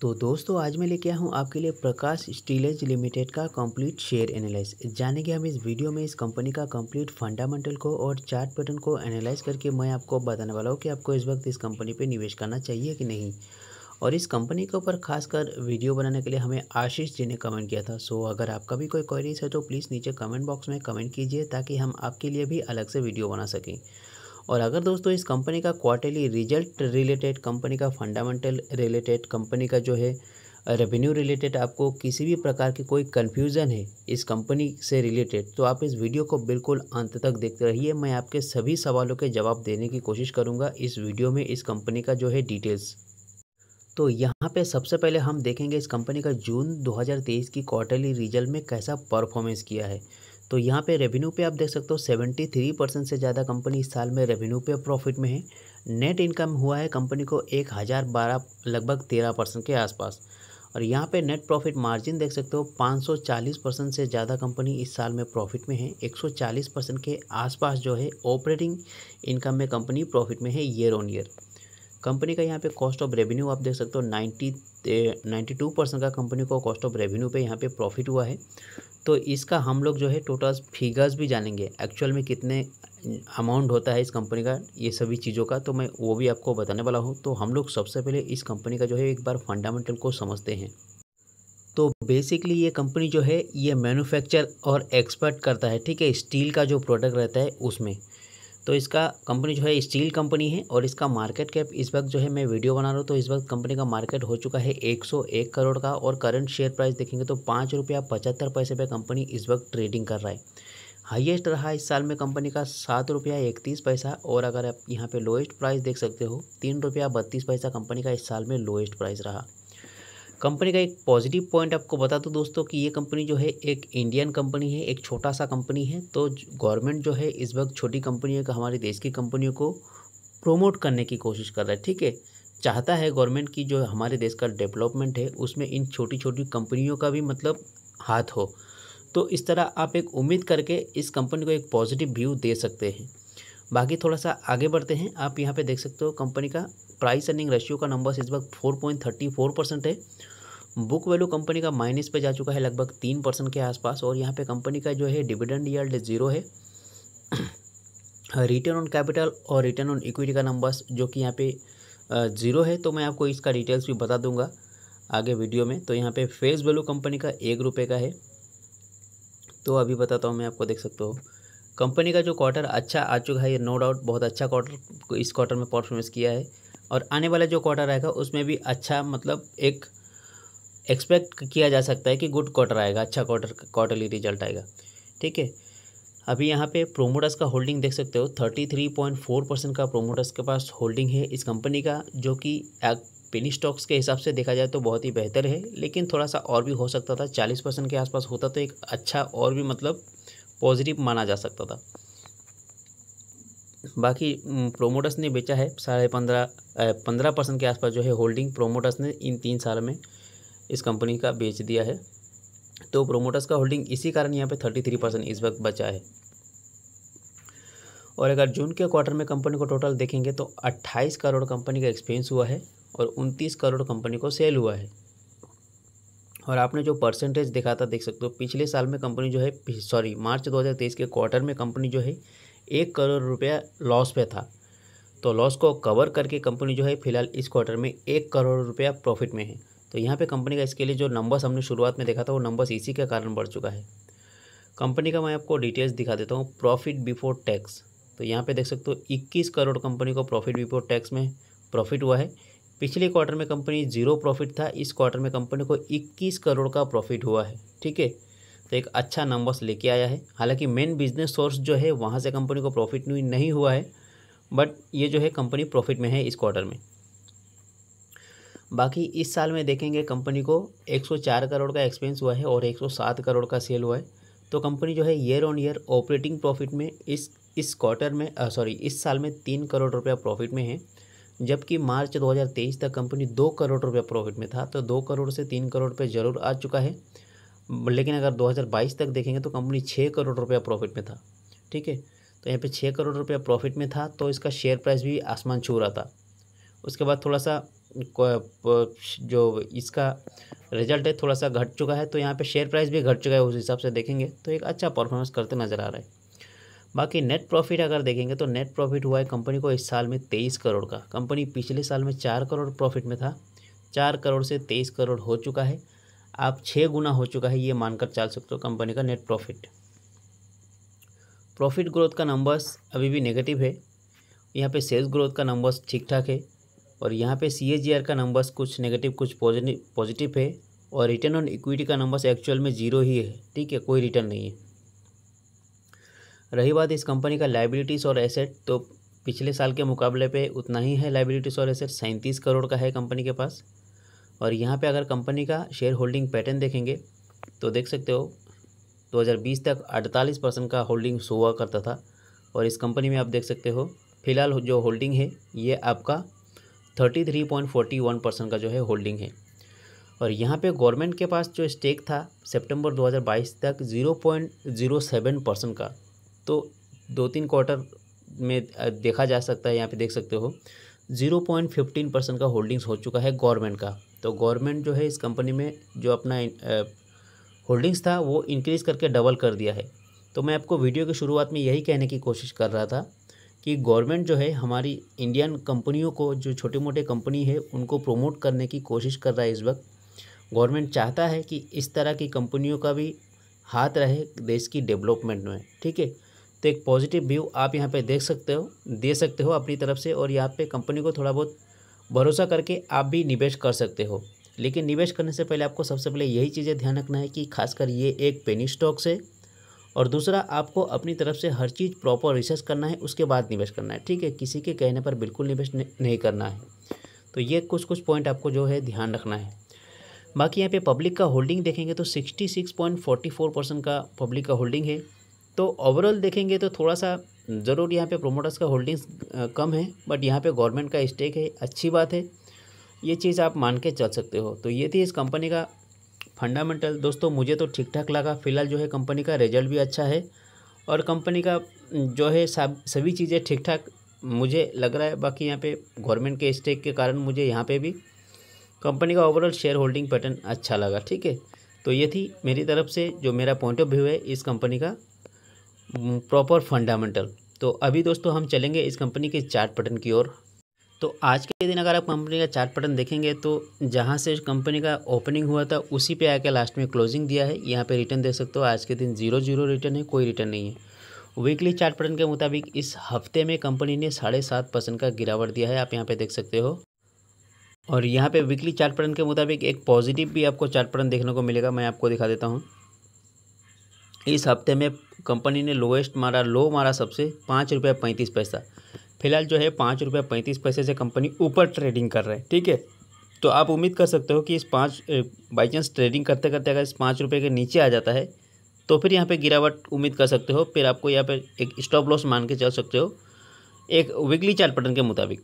तो दोस्तों आज मैं लेके आया हूँ आपके लिए प्रकाश स्टीलेज लिमिटेड का कंप्लीट शेयर एनालाइज जानेंगे हम इस वीडियो में इस कंपनी का कंप्लीट फंडामेंटल को और चार्ट पैटर्न को एनालाइज करके मैं आपको बताने वाला हूँ कि आपको इस वक्त इस कंपनी पे निवेश करना चाहिए कि नहीं और इस कंपनी के ऊपर खासकर वीडियो बनाने के लिए हमें आशीष जी ने कमेंट किया था सो अगर आपका भी कोई क्वेरीज है तो प्लीज़ नीचे कमेंट बॉक्स में कमेंट कीजिए ताकि हम आपके लिए भी अलग से वीडियो बना सकें और अगर दोस्तों इस कंपनी का क्वार्टरली रिजल्ट रिलेटेड कंपनी का फंडामेंटल रिलेटेड कंपनी का जो है रेवेन्यू रिलेटेड आपको किसी भी प्रकार की कोई कन्फ्यूज़न है इस कंपनी से रिलेटेड तो आप इस वीडियो को बिल्कुल अंत तक देखते रहिए मैं आपके सभी सवालों के जवाब देने की कोशिश करूँगा इस वीडियो में इस कंपनी का जो है डिटेल्स तो यहाँ पे सबसे पहले हम देखेंगे इस कंपनी का जून 2023 की क्वार्टरली रिजल्ट में कैसा परफॉर्मेंस किया है तो यहाँ पे रेवेन्यू पे आप देख सकते हो सेवेंटी थ्री परसेंट से ज़्यादा कंपनी इस साल में रेवेन्यू पे प्रॉफिट में है नेट इनकम हुआ है कंपनी को एक हज़ार बारह लगभग तेरह परसेंट के आसपास और यहाँ पे नेट प्रॉफिट मार्जिन देख सकते हो पाँच सौ चालीस परसेंट से ज़्यादा कंपनी इस साल में प्रॉफिट में है एक सौ चालीस परसेंट के आसपास जो है ऑपरेटिंग इनकम में कंपनी प्रॉफिट में है ईयर ऑन ईयर कंपनी का यहाँ पे कॉस्ट ऑफ रेवेन्यू आप देख सकते हो नाइन्टी नाइन्टी टू परसेंट का कंपनी को कॉस्ट ऑफ रेवेन्यू पे यहाँ पे प्रॉफिट हुआ है तो इसका हम लोग जो है टोटल फिगर्स भी जानेंगे एक्चुअल में कितने अमाउंट होता है इस कंपनी का ये सभी चीज़ों का तो मैं वो भी आपको बताने वाला हूँ तो हम लोग सबसे पहले इस कंपनी का जो है एक बार फंडामेंटल को समझते हैं तो बेसिकली ये कंपनी जो है ये मैन्युफैक्चर और एक्सपर्ट करता है ठीक है स्टील का जो प्रोडक्ट रहता है उसमें तो इसका कंपनी जो है स्टील कंपनी है और इसका मार्केट कैप इस वक्त जो है मैं वीडियो बना रहा हूँ तो इस वक्त कंपनी का मार्केट हो चुका है 101 करोड़ का और करंट शेयर प्राइस देखेंगे तो पाँच रुपया पचहत्तर पैसे पर कंपनी इस वक्त ट्रेडिंग कर रहा है हाईएस्ट रहा इस साल में कंपनी का सात रुपया इकतीस पैसा और अगर आप यहाँ पे लोएस्ट प्राइस देख सकते हो तीन रुपया बत्तीस पैसा कंपनी का इस साल में लोएस्ट प्राइस रहा कंपनी का एक पॉजिटिव पॉइंट आपको बता दूं दोस्तों कि ये कंपनी जो है एक इंडियन कंपनी है एक छोटा सा कंपनी है तो गवर्नमेंट जो है इस वक्त छोटी कंपनियों का हमारे देश की कंपनियों को प्रोमोट करने की कोशिश कर रहा है ठीक है चाहता है गवर्नमेंट की जो हमारे देश का डेवलपमेंट है उसमें इन छोटी छोटी कंपनियों का भी मतलब हाथ हो तो इस तरह आप एक उम्मीद करके इस कंपनी को एक पॉजिटिव व्यू दे सकते हैं बाकी थोड़ा सा आगे बढ़ते हैं आप यहाँ पे देख सकते हो कंपनी का प्राइस अर्निंग रेशियो का नंबर इस वक्त four point thirty four percent है बुक वैल्यू कंपनी का माइनस पे जा चुका है लगभग तीन परसेंट के आसपास और यहाँ पे कंपनी का जो है डिविडेंड ईयल्ड जीरो है रिटर्न ऑन कैपिटल और रिटर्न ऑन इक्विटी का नंबर्स जो कि यहाँ पे ज़ीरो है तो मैं आपको इसका डिटेल्स भी बता दूंगा आगे वीडियो में तो यहाँ पे फेस वैल्यू कंपनी का एक रुपये का है तो अभी बताता हूँ मैं आपको देख सकता हूँ कंपनी का जो क्वार्टर अच्छा आ चुका है ये नो डाउट बहुत अच्छा क्वार्टर इस क्वार्टर में परफॉर्मेंस किया है और आने वाला जो क्वार्टर आएगा उसमें भी अच्छा मतलब एक एक्सपेक्ट किया जा सकता है कि गुड क्वार्टर आएगा अच्छा क्वार्टर क्वार्टरली रिजल्ट आएगा ठीक है अभी यहाँ पे प्रोमोटर्स का होल्डिंग देख सकते हो thirty three point four percent का प्रोमोटर्स के पास होल्डिंग है इस कंपनी का जो कि पेनी स्टॉक्स के हिसाब से देखा जाए तो बहुत ही बेहतर है लेकिन थोड़ा सा और भी हो सकता था चालीस परसेंट के आसपास होता तो एक अच्छा और भी मतलब पॉजिटिव माना जा सकता था बाकी प्रोमोटर्स ने बेचा है साढ़े पंद्रह पंद्रह परसेंट के आसपास जो है होल्डिंग प्रोमोटर्स ने इन तीन साल में इस कंपनी का बेच दिया है तो प्रोमोटर्स का होल्डिंग इसी कारण यहाँ पे थर्टी थ्री परसेंट इस वक्त बचा है और अगर जून के क्वार्टर में कंपनी को टोटल देखेंगे तो अट्ठाईस करोड़ कंपनी का एक्सपेंस हुआ है और उनतीस करोड़ कंपनी को सेल हुआ है और आपने जो परसेंटेज देखा था देख सकते हो पिछले साल में कंपनी जो है सॉरी मार्च 2023 के क्वार्टर में कंपनी जो है एक करोड़ रुपया लॉस पे था तो लॉस को कवर करके कंपनी जो है फिलहाल इस क्वार्टर में एक करोड़ रुपया प्रॉफिट में है तो यहाँ पे कंपनी का इसके लिए जो नंबर्स हमने शुरुआत में देखा था वो नंबर्स इसी के कारण बढ़ चुका है कंपनी का मैं आपको डिटेल्स दिखा देता हूँ प्रॉफिट बिफोर टैक्स तो यहाँ पे देख सकते हो 21 करोड़ कंपनी को प्रॉफिट बिफोर टैक्स में प्रॉफिट हुआ है पिछले क्वार्टर में कंपनी जीरो प्रॉफिट था इस क्वार्टर में कंपनी को इक्कीस करोड़ का प्रॉफिट हुआ है ठीक है तो एक अच्छा नंबर्स लेके आया है हालांकि मेन बिजनेस सोर्स जो है वहाँ से कंपनी को प्रॉफिट नहीं हुआ है बट ये जो है कंपनी प्रॉफिट में है इस क्वार्टर में बाकी इस साल में देखेंगे कंपनी को 104 करोड़ का एक्सपेंस हुआ है और 107 करोड़ का सेल हुआ है तो कंपनी जो है year on year operating profit में इस इस क्वार्टर में सॉरी इस साल में तीन करोड़ रुपया प्रॉफिट में है जबकि मार्च 2023 तक कंपनी दो करोड़ रुपया प्रॉफिट में था तो दो करोड़ से तीन करोड़ रुपये जरूर आ चुका है लेकिन अगर 2022 तक देखेंगे तो कंपनी छः करोड़ रुपया प्रॉफिट में था ठीक है तो यहाँ पे छः करोड़ रुपया प्रॉफिट में था तो इसका शेयर प्राइस भी आसमान छू रहा था उसके बाद थोड़ा सा जो इसका रिजल्ट है थोड़ा सा घट चुका है तो यहाँ पे शेयर प्राइस भी घट चुका है उस हिसाब से देखेंगे तो एक अच्छा परफॉर्मेंस करते नज़र आ रहा है बाकी नेट प्रॉफिट अगर देखेंगे तो नेट प्रॉफिट हुआ है कंपनी को इस साल में तेईस करोड़ का कंपनी पिछले साल में चार करोड़ प्रॉफिट में था चार करोड़ से तेईस करोड़ हो चुका है आप छः गुना हो चुका है ये मानकर चल सकते हो कंपनी का नेट प्रॉफिट प्रॉफिट ग्रोथ का नंबर्स अभी भी नेगेटिव है यहाँ पे सेल्स ग्रोथ का नंबर्स ठीक ठाक है और यहाँ पे सी का नंबर्स कुछ नेगेटिव कुछ पॉजिटिव है और रिटर्न ऑन इक्विटी का नंबर्स एक्चुअल में जीरो ही है ठीक है कोई रिटर्न नहीं है रही बात इस कंपनी का लाइबिलिटीज़ और एसेट तो पिछले साल के मुकाबले पे उतना ही है लाइबिलिटीज़ और एसेट सैंतीस करोड़ का है कंपनी के पास और यहाँ पे अगर कंपनी का शेयर होल्डिंग पैटर्न देखेंगे तो देख सकते हो 2020 तक 48 परसेंट का होल्डिंग हुआ करता था और इस कंपनी में आप देख सकते हो फिलहाल जो होल्डिंग है ये आपका thirty three point forty one percent का जो है होल्डिंग है और यहाँ पे गवर्नमेंट के पास जो स्टेक था सितंबर 2022 तक 0.07 परसेंट का तो दो तीन क्वार्टर में देखा जा सकता है यहाँ पे देख सकते हो 0.15 परसेंट का होल्डिंग्स हो चुका है गवर्नमेंट का तो गवर्नमेंट जो है इस कंपनी में जो अपना होल्डिंग्स था वो इंक्रीज़ करके डबल कर दिया है तो मैं आपको वीडियो की शुरुआत में यही कहने की कोशिश कर रहा था कि गवर्नमेंट जो है हमारी इंडियन कंपनियों को जो छोटे मोटे कंपनी है उनको प्रोमोट करने की कोशिश कर रहा है इस वक्त गवर्नमेंट चाहता है कि इस तरह की कंपनियों का भी हाथ रहे देश की डेवलपमेंट में ठीक है तो एक पॉजिटिव व्यू आप यहाँ पे देख सकते हो दे सकते हो अपनी तरफ से और यहाँ पे कंपनी को थोड़ा बहुत भरोसा करके आप भी निवेश कर सकते हो लेकिन निवेश करने से पहले आपको सबसे पहले यही चीज़ें ध्यान रखना है कि खासकर ये एक पेनी स्टॉक्स है और दूसरा आपको अपनी तरफ से हर चीज़ प्रॉपर रिसर्च करना है उसके बाद निवेश करना है ठीक है किसी के कहने पर बिल्कुल निवेश नहीं करना है तो ये कुछ कुछ पॉइंट आपको जो है ध्यान रखना है बाकी यहाँ पे पब्लिक का होल्डिंग देखेंगे तो sixty six point forty four percent का पब्लिक का होल्डिंग है तो ओवरऑल देखेंगे तो थोड़ा सा ज़रूर यहाँ पे प्रोमोटर्स का होल्डिंग्स कम है बट यहाँ पे गवर्नमेंट का स्टेक है अच्छी बात है ये चीज़ आप मान के चल सकते हो तो ये थी इस कंपनी का फंडामेंटल दोस्तों मुझे तो ठीक ठाक लगा फ़िलहाल जो है कंपनी का रिजल्ट भी अच्छा है और कंपनी का जो है सब सभी चीज़ें ठीक ठाक मुझे लग रहा है बाकी यहाँ पे गवर्नमेंट के स्टेक के कारण मुझे यहाँ पे भी कंपनी का ओवरऑल शेयर होल्डिंग पैटर्न अच्छा लगा ठीक है तो ये थी मेरी तरफ से जो मेरा पॉइंट ऑफ व्यू है इस कंपनी का प्रॉपर फंडामेंटल तो अभी दोस्तों हम चलेंगे इस कंपनी के चार्ट पैटर्न की ओर तो आज के दिन अगर आप कंपनी का चार्ट पैटर्न देखेंगे तो जहाँ से कंपनी का ओपनिंग हुआ था उसी पे आके लास्ट में क्लोजिंग दिया है यहाँ पे रिटर्न दे सकते हो आज के दिन जीरो जीरो रिटर्न है कोई रिटर्न नहीं है वीकली चार्ट पैटर्न के मुताबिक इस हफ्ते में कंपनी ने साढ़े सात परसेंट का गिरावट दिया है आप यहाँ पे देख सकते हो और यहाँ पे वीकली चार्ट पैटर्न के मुताबिक एक पॉजिटिव भी आपको चार्ट पैटर्न देखने को मिलेगा मैं आपको दिखा देता हूँ इस हफ्ते में कंपनी ने लोएस्ट मारा लो मारा सबसे पाँच रुपये पैंतीस पैसा फिलहाल जो है पाँच रुपये पैंतीस पैसे से कंपनी ऊपर ट्रेडिंग कर रहे हैं ठीक है तो आप उम्मीद कर सकते हो कि इस पाँच बाई चांस ट्रेडिंग करते करते अगर इस पाँच रुपये के नीचे आ जाता है तो फिर यहाँ पे गिरावट उम्मीद कर सकते हो फिर आपको यहाँ पे एक स्टॉप लॉस मान के चल सकते हो एक वीकली चार्ट पैटर्न के मुताबिक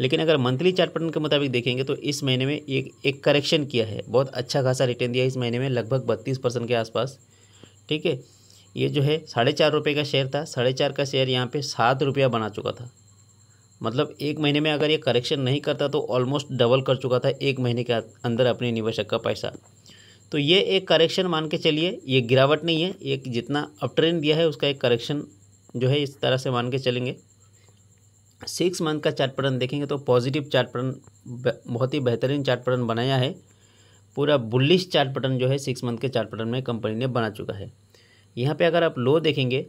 लेकिन अगर मंथली चार्ट पैटर्न के मुताबिक देखेंगे तो इस महीने में एक एक करेक्शन किया है बहुत अच्छा खासा रिटर्न दिया इस महीने में लगभग बत्तीस परसेंट के आसपास ठीक है ये जो है साढ़े चार रुपये का शेयर था साढ़े चार का शेयर यहाँ पे सात रुपया बना चुका था मतलब एक महीने में अगर ये करेक्शन नहीं करता तो ऑलमोस्ट डबल कर चुका था एक महीने के अंदर अपने निवेशक का पैसा तो ये एक करेक्शन मान के चलिए ये गिरावट नहीं है एक जितना अप ट्रेंड दिया है उसका एक करेक्शन जो है इस तरह से मान के चलेंगे सिक्स मंथ का चार्ट पैटर्न देखेंगे तो पॉजिटिव चार्ट पैटर्न बहुत ही बेहतरीन चार्ट पैटर्न बनाया है पूरा बुलिश चार्ट पैटर्न जो है सिक्स मंथ के चार्ट पैटर्न में कंपनी ने बना चुका है यहाँ पे अगर आप लो देखेंगे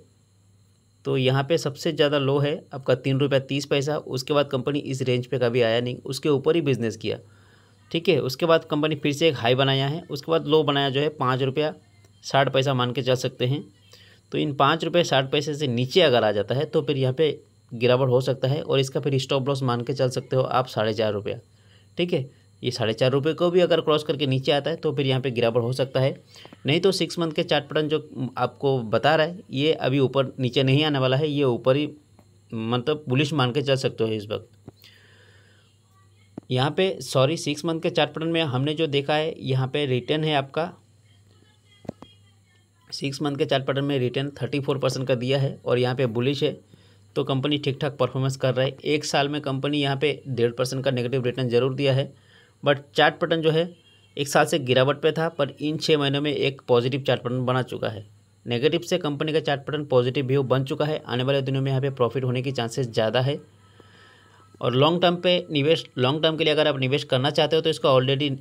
तो यहाँ पे सबसे ज़्यादा लो है आपका तीन रुपया तीस पैसा उसके बाद कंपनी इस रेंज पे कभी आया नहीं उसके ऊपर ही बिज़नेस किया ठीक है उसके बाद कंपनी फिर से एक हाई बनाया है उसके बाद लो बनाया जो है पाँच रुपया साठ पैसा मान के चल सकते हैं तो इन पाँच रुपये साठ पैसे से नीचे अगर आ जाता है तो फिर यहाँ पर गिरावट हो सकता है और इसका फिर स्टॉप लॉस मान के चल सकते हो आप साढ़े चार रुपया ठीक है ये साढ़े चार रुपये को भी अगर क्रॉस करके नीचे आता है तो फिर यहाँ पे गिरावट हो सकता है नहीं तो सिक्स मंथ के चार्ट पैटर्न जो आपको बता रहा है ये अभी ऊपर नीचे नहीं आने वाला है ये ऊपर ही मतलब बुलिश मान के चल सकते हो इस वक्त यहाँ पे सॉरी सिक्स मंथ के चार्ट पैटर्न में हमने जो देखा है यहाँ पर रिटर्न है आपका सिक्स मंथ के चार्ट पैटर्न में रिटर्न थर्टी फोर परसेंट का दिया है और यहाँ पे बुलिश है तो कंपनी ठीक ठाक परफॉर्मेंस कर रहा है एक साल में कंपनी यहाँ पे डेढ़ परसेंट का नेगेटिव रिटर्न जरूर दिया है बट चार्ट पैटर्न जो है एक साल से गिरावट पे था पर इन छः महीनों में एक पॉजिटिव चार्ट पैटर्न बना चुका है नेगेटिव से कंपनी का चार्ट पैटर्न पॉजिटिव व्यू बन चुका है आने वाले दिनों में यहाँ पे प्रॉफिट होने की चांसेस ज़्यादा है और लॉन्ग टर्म पे निवेश लॉन्ग टर्म के लिए अगर आप निवेश करना चाहते हो तो इसका ऑलरेडी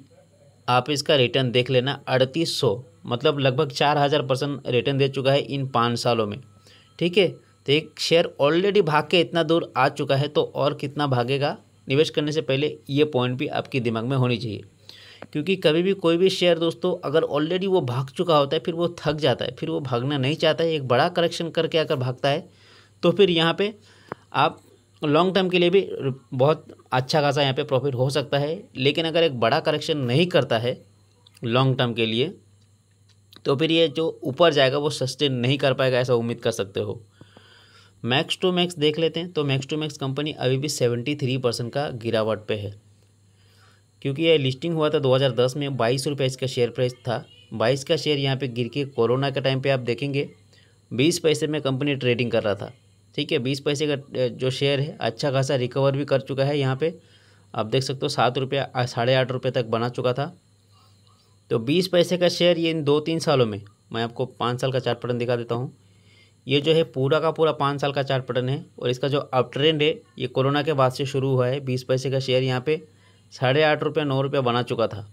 आप इसका रिटर्न देख लेना अड़तीस सौ मतलब लगभग चार हज़ार परसेंट रिटर्न दे चुका है इन पाँच सालों में ठीक है तो एक शेयर ऑलरेडी भाग के इतना दूर आ चुका है तो और कितना भागेगा निवेश करने से पहले ये पॉइंट भी आपके दिमाग में होनी चाहिए क्योंकि कभी भी कोई भी शेयर दोस्तों अगर ऑलरेडी वो भाग चुका होता है फिर वो थक जाता है फिर वो भागना नहीं चाहता है एक बड़ा करेक्शन करके अगर भागता है तो फिर यहाँ पे आप लॉन्ग टर्म के लिए भी बहुत अच्छा खासा यहाँ पे प्रॉफिट हो सकता है लेकिन अगर एक बड़ा करेक्शन नहीं करता है लॉन्ग टर्म के लिए तो फिर ये जो ऊपर जाएगा वो सस्टेन नहीं कर पाएगा ऐसा उम्मीद कर सकते हो मैक्स टू मैक्स देख लेते हैं तो मैक्स टू मैक्स कंपनी अभी भी सेवेंटी थ्री परसेंट का गिरावट पे है क्योंकि यह लिस्टिंग हुआ था दो हज़ार दस में बाईस रुपये इसका शेयर प्राइस था बाईस का शेयर यहाँ पे गिर के कोरोना के टाइम पे आप देखेंगे बीस पैसे में कंपनी ट्रेडिंग कर रहा था ठीक है बीस पैसे का जो शेयर है अच्छा खासा रिकवर भी कर चुका है यहाँ पर आप देख सकते हो सात रुपया साढ़े आठ रुपये तक बना चुका था तो बीस पैसे का शेयर ये इन दो तीन सालों में मैं आपको पाँच साल का चार्ट पैटर्न दिखा देता हूँ ये जो है पूरा का पूरा पाँच साल का चार्ट पैटर्न है और इसका जो अप ट्रेंड है ये कोरोना के बाद से शुरू हुआ है बीस पैसे का शेयर यहाँ पे साढ़े आठ रुपये नौ रुपये बना चुका था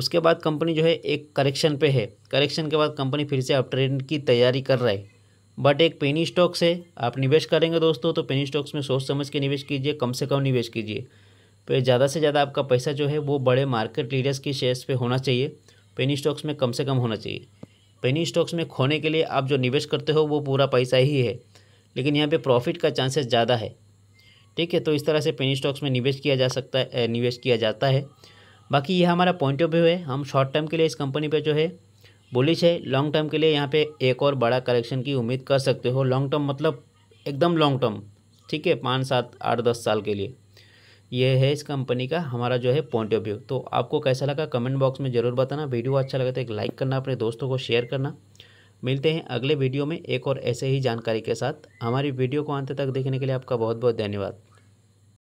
उसके बाद कंपनी जो है एक करेक्शन पे है करेक्शन के बाद कंपनी फिर से अप ट्रेंड की तैयारी कर रहा है बट एक पेनी स्टॉक्स है आप निवेश करेंगे दोस्तों तो पेनी स्टॉक्स में सोच समझ के निवेश कीजिए कम से कम निवेश कीजिए फिर ज़्यादा से ज़्यादा आपका पैसा जो है वो बड़े मार्केट लीडर्स के शेयर्स पे होना चाहिए पेनी स्टॉक्स में कम से कम होना चाहिए पेनी स्टॉक्स में खोने के लिए आप जो निवेश करते हो वो पूरा पैसा ही है लेकिन यहाँ पे प्रॉफिट का चांसेस ज़्यादा है ठीक है तो इस तरह से पेनी स्टॉक्स में निवेश किया जा सकता है निवेश किया जाता है बाकी यह हमारा पॉइंट ऑफ व्यू है हम शॉर्ट टर्म के लिए इस कंपनी पर जो है बुलिश है लॉन्ग टर्म के लिए यहाँ पर एक और बड़ा करेक्शन की उम्मीद कर सकते हो लॉन्ग टर्म मतलब एकदम लॉन्ग टर्म ठीक है पाँच सात आठ दस साल के लिए ये है इस कंपनी का हमारा जो है पॉइंट ऑफ व्यू तो आपको कैसा लगा कमेंट बॉक्स में ज़रूर बताना वीडियो अच्छा लगा तो एक लाइक करना अपने दोस्तों को शेयर करना मिलते हैं अगले वीडियो में एक और ऐसे ही जानकारी के साथ हमारी वीडियो को अंत तक देखने के लिए आपका बहुत बहुत धन्यवाद